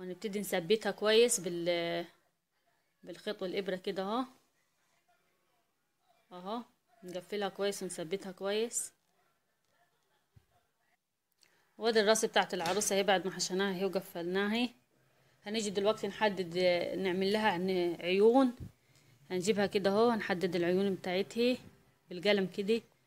ونبتدي نثبتها كويس بال بالخيط والابره كده اهو اهو نقفلها كويس ونثبتها كويس وادي الراس بتاعت العروسه اهي بعد ما حشيناها اهي وقفلناها اهي هنيجي دلوقتي نحدد نعمل لها عيون هنجيبها كده اهو هنحدد العيون بتاعتها بالقلم كده